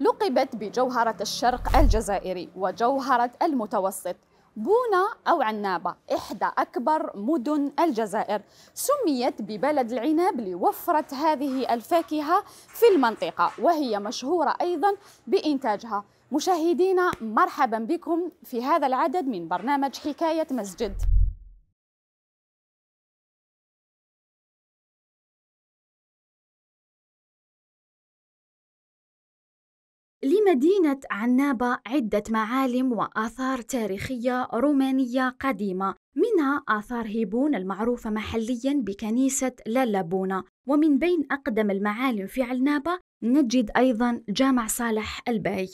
لقبت بجوهرة الشرق الجزائري وجوهرة المتوسط بونا أو عنابة إحدى أكبر مدن الجزائر سميت ببلد العناب لوفرة هذه الفاكهة في المنطقة وهي مشهورة أيضا بإنتاجها مشاهدينا مرحبا بكم في هذا العدد من برنامج حكاية مسجد مدينة عنابة عدة معالم وآثار تاريخية رومانية قديمة منها آثار هيبون المعروفة محليا بكنيسة لالابونا ومن بين أقدم المعالم في عنابة نجد أيضا جامع صالح الباي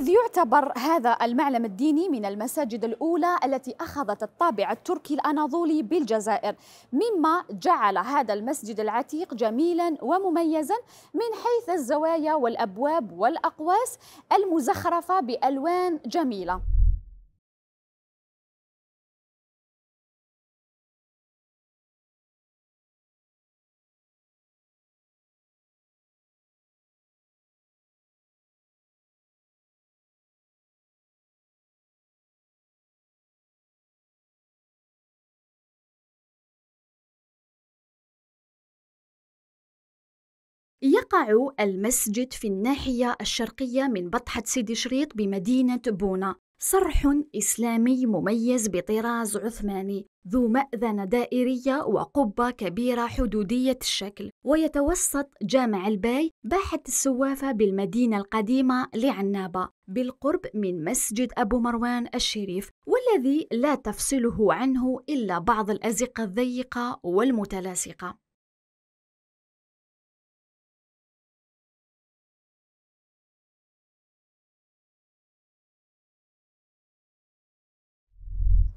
إذ يعتبر هذا المعلم الديني من المساجد الأولى التي أخذت الطابع التركي الأناضولي بالجزائر مما جعل هذا المسجد العتيق جميلا ومميزا من حيث الزوايا والأبواب والأقواس المزخرفة بألوان جميلة يقع المسجد في الناحية الشرقية من بطحة سيدي شريط بمدينة بونا صرح إسلامي مميز بطراز عثماني ذو مأذنة دائرية وقبة كبيرة حدودية الشكل ويتوسط جامع الباي باحة السوافة بالمدينة القديمة لعنابة بالقرب من مسجد أبو مروان الشريف والذي لا تفصله عنه إلا بعض الأزقة الضيقة والمتلاصقة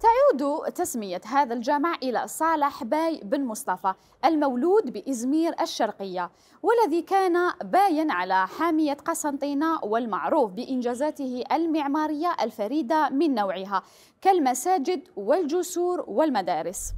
تعود تسمية هذا الجامع إلى صالح باي بن مصطفى المولود بإزمير الشرقية والذي كان بايا على حامية قسنطينة والمعروف بإنجازاته المعمارية الفريدة من نوعها كالمساجد والجسور والمدارس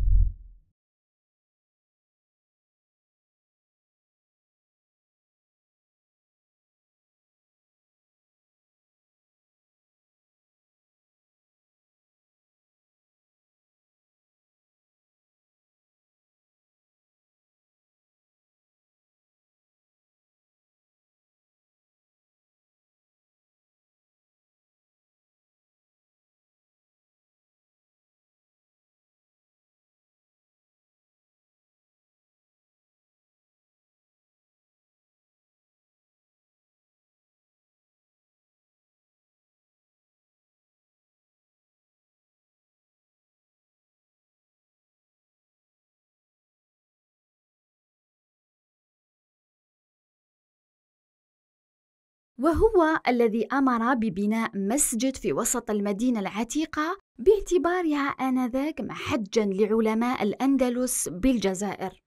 وهو الذي امر ببناء مسجد في وسط المدينه العتيقه باعتبارها انذاك محجا لعلماء الاندلس بالجزائر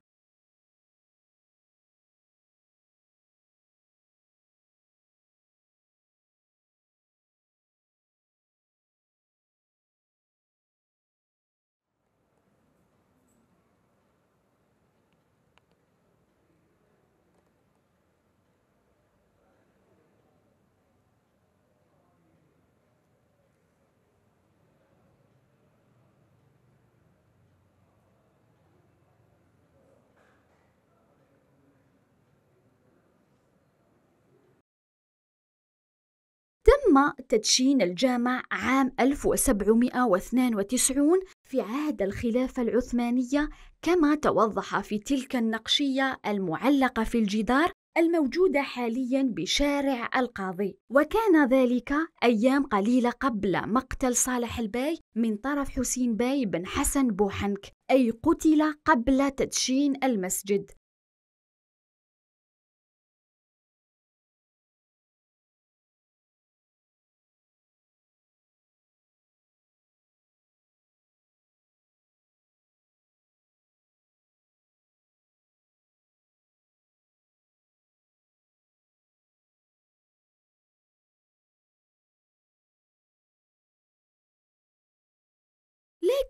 تم تدشين الجامع عام 1792 في عهد الخلافة العثمانية كما توضح في تلك النقشية المعلقة في الجدار الموجودة حاليا بشارع القاضي وكان ذلك أيام قليلة قبل مقتل صالح الباي من طرف حسين باي بن حسن بوحنك أي قتل قبل تدشين المسجد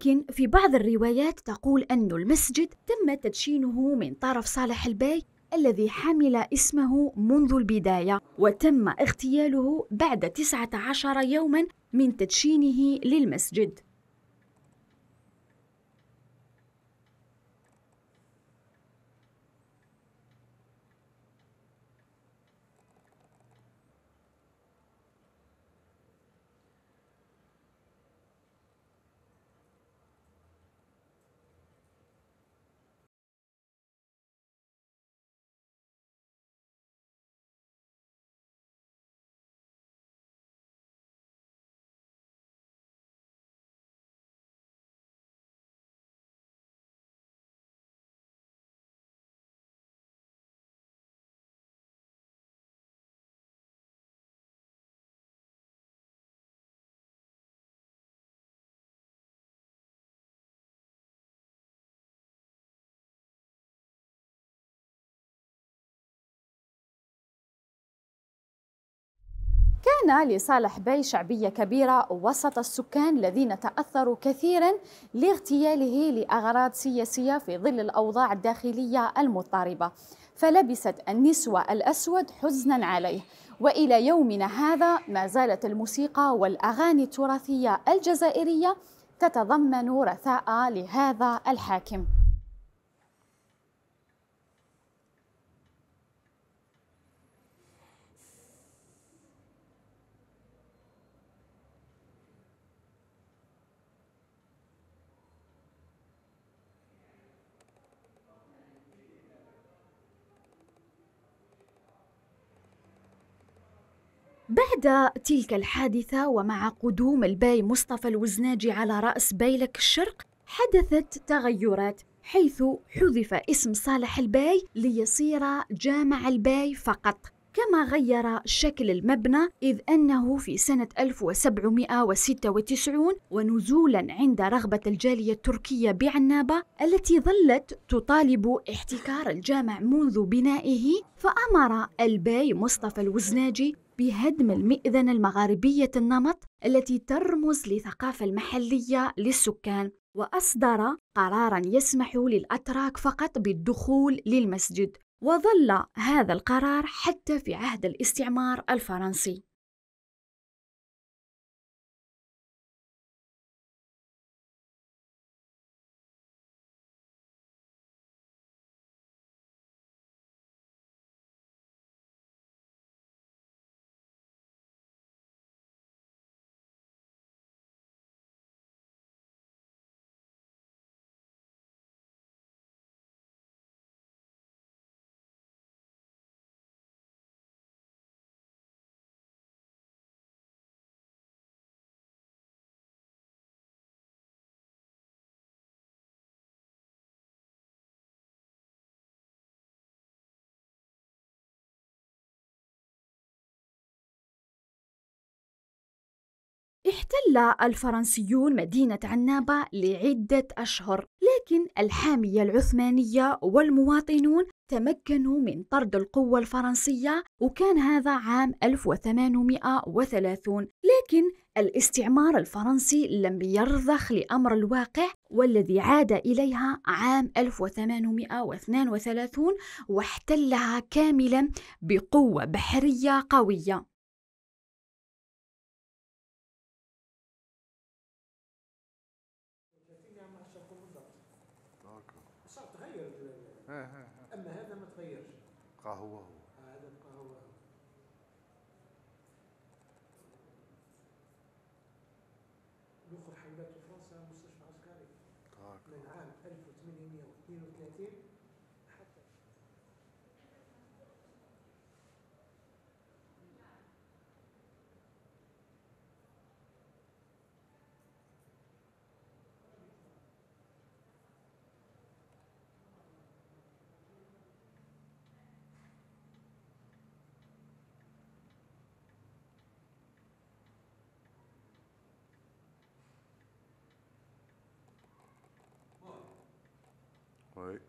لكن في بعض الروايات تقول أن المسجد تم تدشينه من طرف صالح الباي الذي حمل اسمه منذ البداية وتم اغتياله بعد 19 يوما من تدشينه للمسجد كان لصالح باي شعبية كبيرة وسط السكان الذين تأثروا كثيرا لاغتياله لأغراض سياسية في ظل الأوضاع الداخلية المضطربة فلبست النسوة الأسود حزنا عليه وإلى يومنا هذا ما زالت الموسيقى والأغاني التراثية الجزائرية تتضمن رثاء لهذا الحاكم بعد تلك الحادثة ومع قدوم الباي مصطفى الوزناجي على رأس بيلك الشرق حدثت تغيرات حيث حذف اسم صالح الباي ليصير جامع الباي فقط كما غير شكل المبنى إذ أنه في سنة 1796 ونزولا عند رغبة الجالية التركية بعنابة التي ظلت تطالب احتكار الجامع منذ بنائه فأمر الباي مصطفى الوزناجي بهدم المئذنة المغاربية النمط التي ترمز لثقافة المحلية للسكان وأصدر قرارا يسمح للأتراك فقط بالدخول للمسجد وظل هذا القرار حتى في عهد الاستعمار الفرنسي احتل الفرنسيون مدينة عنابة لعدة أشهر لكن الحامية العثمانية والمواطنون تمكنوا من طرد القوة الفرنسية وكان هذا عام 1830 لكن الاستعمار الفرنسي لم يرضخ لأمر الواقع والذي عاد إليها عام 1832 واحتلها كاملا بقوة بحرية قوية من عام 1832 right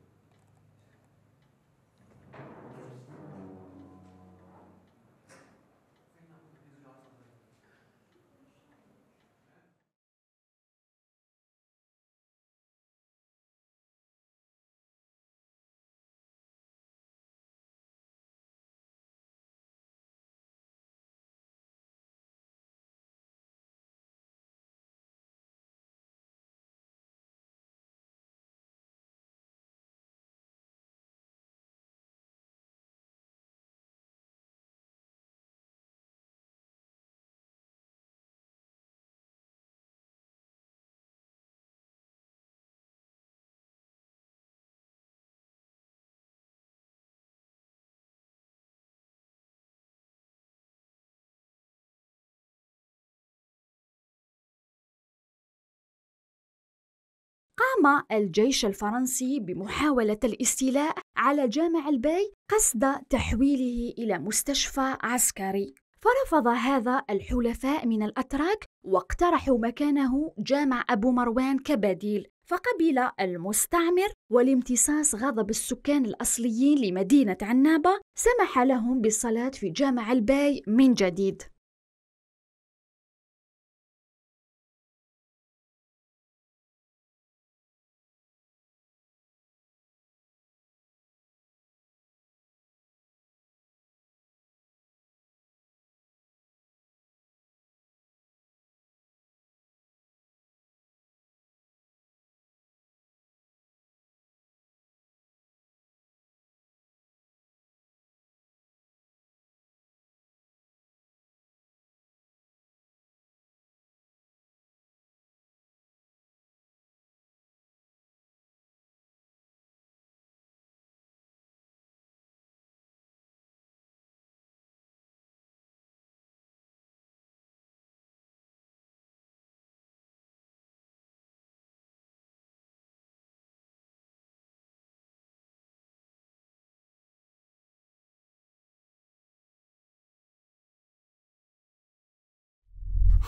قام الجيش الفرنسي بمحاولة الاستيلاء على جامع الباي قصد تحويله إلى مستشفى عسكري فرفض هذا الحلفاء من الأتراك واقترحوا مكانه جامع أبو مروان كبديل فقبل المستعمر ولامتصاص غضب السكان الأصليين لمدينة عنابة سمح لهم بالصلاة في جامع الباي من جديد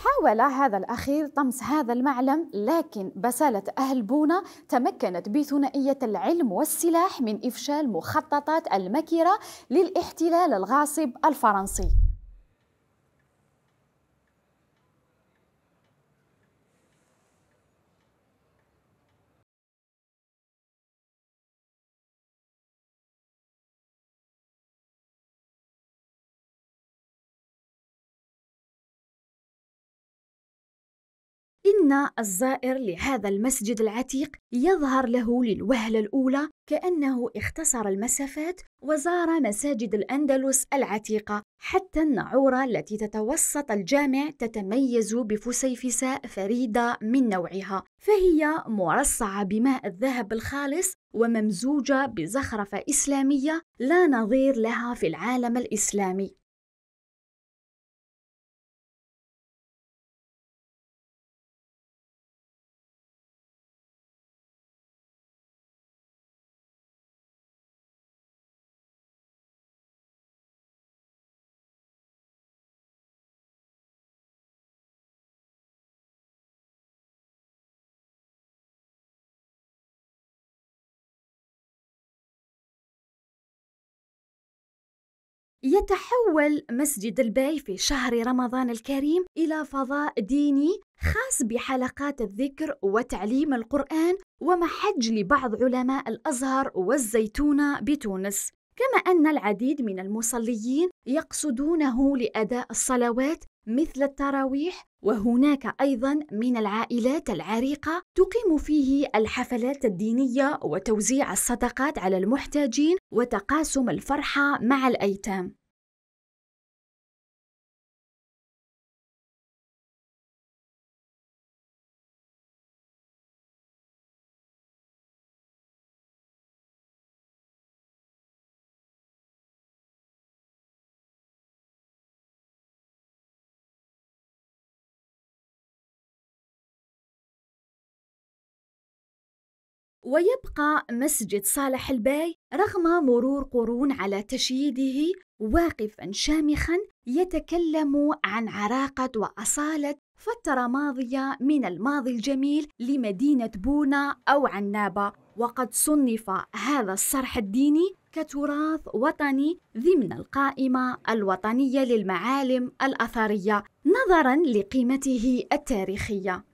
حاول هذا الأخير طمس هذا المعلم لكن بسالة أهل بونا تمكنت بثنائية العلم والسلاح من إفشال مخططات المكرة للاحتلال الغاصب الفرنسي أن الزائر لهذا المسجد العتيق يظهر له للوهلة الأولى كأنه اختصر المسافات وزار مساجد الأندلس العتيقة حتى النعورة التي تتوسط الجامع تتميز بفسيفساء فريدة من نوعها فهي مرصعة بماء الذهب الخالص وممزوجة بزخرفة إسلامية لا نظير لها في العالم الإسلامي يتحول مسجد الباي في شهر رمضان الكريم إلى فضاء ديني خاص بحلقات الذكر وتعليم القرآن ومحج لبعض علماء الأزهر والزيتونة بتونس كما أن العديد من المصليين يقصدونه لأداء الصلوات مثل التراويح وهناك أيضا من العائلات العريقة تقيم فيه الحفلات الدينية وتوزيع الصدقات على المحتاجين وتقاسم الفرحة مع الأيتام ويبقى مسجد صالح الباي رغم مرور قرون على تشييده واقفا شامخا يتكلم عن عراقة وأصالة فترة ماضية من الماضي الجميل لمدينة بونا أو عنابة وقد صنف هذا الصرح الديني كتراث وطني ضمن القائمة الوطنية للمعالم الأثرية نظرا لقيمته التاريخية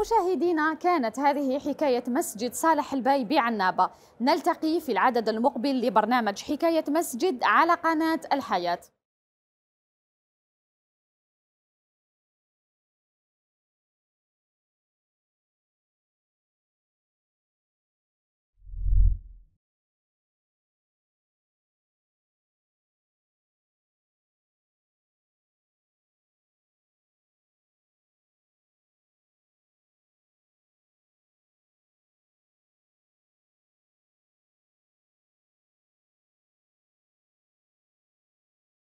مشاهدينا كانت هذه حكاية مسجد صالح الباي بعنابة نلتقي في العدد المقبل لبرنامج حكاية مسجد على قناة الحياة